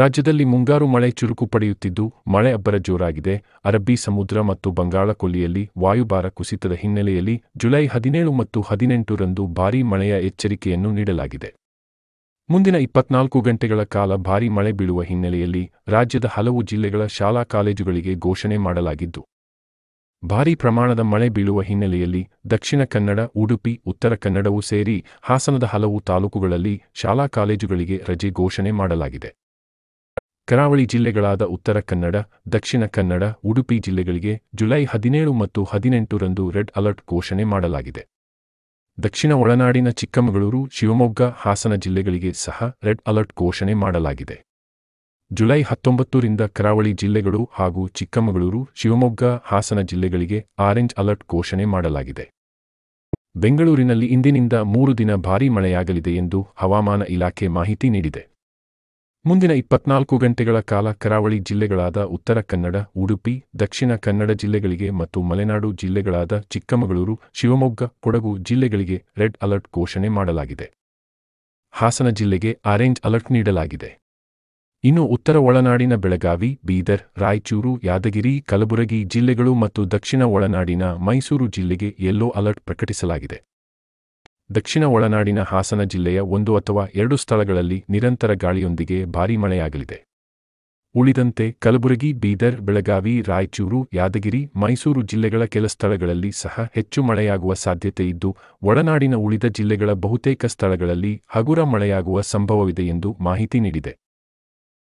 ರಾಜ್ಯದಲ್ಲಿ ಮುಂಗಾರು ಮಳೆ ಚುರುಕು ಪಡೆಯುತ್ತಿದ್ದು ಮಳೆ ಅಬ್ಬರ ಜೋರಾಗಿದೆ ಅರಬ್ಬಿ ಸಮುದ್ರ ಮತ್ತು ಬಂಗಾಳಕೊಲ್ಲಿಯಲ್ಲಿ ವಾಯುಭಾರ ಕುಸಿತದ ಹಿನ್ನೆಲೆಯಲ್ಲಿ ಜುಲೈ ಹದಿನೇಳು ಮತ್ತು ಹದಿನೆಂಟರಂದು ಭಾರೀ ಮಳೆಯ ಎಚ್ಚರಿಕೆಯನ್ನು ನೀಡಲಾಗಿದೆ ಮುಂದಿನ ಇಪ್ಪತ್ನಾಲ್ಕು ಗಂಟೆಗಳ ಕಾಲ ಭಾರೀ ಮಳೆ ಬೀಳುವ ಹಿನ್ನೆಲೆಯಲ್ಲಿ ರಾಜ್ಯದ ಹಲವು ಜಿಲ್ಲೆಗಳ ಶಾಲಾ ಕಾಲೇಜುಗಳಿಗೆ ಘೋಷಣೆ ಮಾಡಲಾಗಿದ್ದು ಭಾರೀ ಪ್ರಮಾಣದ ಮಳೆ ಬೀಳುವ ಹಿನ್ನೆಲೆಯಲ್ಲಿ ದಕ್ಷಿಣ ಕನ್ನಡ ಉಡುಪಿ ಉತ್ತರ ಕನ್ನಡವೂ ಸೇರಿ ಹಾಸನದ ಹಲವು ತಾಲೂಕುಗಳಲ್ಲಿ ಶಾಲಾ ಕಾಲೇಜುಗಳಿಗೆ ರಜೆ ಘೋಷಣೆ ಮಾಡಲಾಗಿದೆ ಕರಾವಳಿ ಜಿಲ್ಲೆಗಳಾದ ಉತ್ತರ ಕನ್ನಡ ದಕ್ಷಿಣ ಕನ್ನಡ ಉಡುಪಿ ಜಿಲ್ಲೆಗಳಿಗೆ ಜುಲೈ ಹದಿನೇಳು ಮತ್ತು ಹದಿನೆಂಟರಂದು ರೆಡ್ ಅಲರ್ಟ್ ಘೋಷಣೆ ಮಾಡಲಾಗಿದೆ ದಕ್ಷಿಣ ಒಳನಾಡಿನ ಚಿಕ್ಕಮಗಳೂರು ಶಿವಮೊಗ್ಗ ಹಾಸನ ಜಿಲ್ಲೆಗಳಿಗೆ ಸಹ ರೆಡ್ ಅಲರ್ಟ್ ಘೋಷಣೆ ಮಾಡಲಾಗಿದೆ ಜುಲೈ ಹತ್ತೊಂಬತ್ತರಿಂದ ಕರಾವಳಿ ಜಿಲ್ಲೆಗಳು ಹಾಗೂ ಚಿಕ್ಕಮಗಳೂರು ಶಿವಮೊಗ್ಗ ಹಾಸನ ಜಿಲ್ಲೆಗಳಿಗೆ ಆರೆಂಜ್ ಅಲರ್ಟ್ ಘೋಷಣೆ ಮಾಡಲಾಗಿದೆ ಬೆಂಗಳೂರಿನಲ್ಲಿ ಇಂದಿನಿಂದ ಮೂರು ದಿನ ಭಾರೀ ಮಳೆಯಾಗಲಿದೆ ಎಂದು ಹವಾಮಾನ ಇಲಾಖೆ ಮಾಹಿತಿ ನೀಡಿದೆ ಮುಂದಿನ ಇಪ್ಪತ್ನಾಲ್ಕು ಗಂಟೆಗಳ ಕಾಲ ಕರಾವಳಿ ಜಿಲ್ಲೆಗಳಾದ ಉತ್ತರ ಕನ್ನಡ ಉಡುಪಿ ದಕ್ಷಿಣ ಕನ್ನಡ ಜಿಲ್ಲೆಗಳಿಗೆ ಮತ್ತು ಮಲೆನಾಡು ಜಿಲ್ಲೆಗಳಾದ ಚಿಕ್ಕಮಗಳೂರು ಶಿವಮೊಗ್ಗ ಕೊಡಗು ಜಿಲ್ಲೆಗಳಿಗೆ ರೆಡ್ ಅಲರ್ಟ್ ಘೋಷಣೆ ಮಾಡಲಾಗಿದೆ ಹಾಸನ ಜಿಲ್ಲೆಗೆ ಆರೆಂಜ್ ಅಲರ್ಟ್ ನೀಡಲಾಗಿದೆ ಇನ್ನು ಉತ್ತರ ಒಳನಾಡಿನ ಬೆಳಗಾವಿ ಬೀದರ್ ರಾಯಚೂರು ಯಾದಗಿರಿ ಕಲಬುರಗಿ ಜಿಲ್ಲೆಗಳು ಮತ್ತು ದಕ್ಷಿಣ ಒಳನಾಡಿನ ಮೈಸೂರು ಜಿಲ್ಲೆಗೆ ಯೆಲ್ಲೋ ಅಲರ್ಟ್ ಪ್ರಕಟಿಸಲಾಗಿದೆ ದಕ್ಷಿಣ ಒಳನಾಡಿನ ಹಾಸನ ಜಿಲ್ಲೆಯ ಒಂದು ಅಥವಾ ಎರಡು ಸ್ಥಳಗಳಲ್ಲಿ ನಿರಂತರ ಗಾಳಿಯೊಂದಿಗೆ ಭಾರೀ ಮಳೆಯಾಗಲಿದೆ ಉಳಿದಂತೆ ಕಲಬುರಗಿ ಬೀದರ್ ಬೆಳಗಾವಿ ರಾಯಚೂರು ಯಾದಗಿರಿ ಮೈಸೂರು ಜಿಲ್ಲೆಗಳ ಕೆಲ ಸ್ಥಳಗಳಲ್ಲಿ ಸಹ ಹೆಚ್ಚು ಮಳೆಯಾಗುವ ಸಾಧ್ಯತೆ ಇದ್ದು ಒಳನಾಡಿನ ಉಳಿದ ಜಿಲ್ಲೆಗಳ ಬಹುತೇಕ ಸ್ಥಳಗಳಲ್ಲಿ ಹಗುರ ಮಳೆಯಾಗುವ ಸಂಭವವಿದೆ ಎಂದು ಮಾಹಿತಿ ನೀಡಿದೆ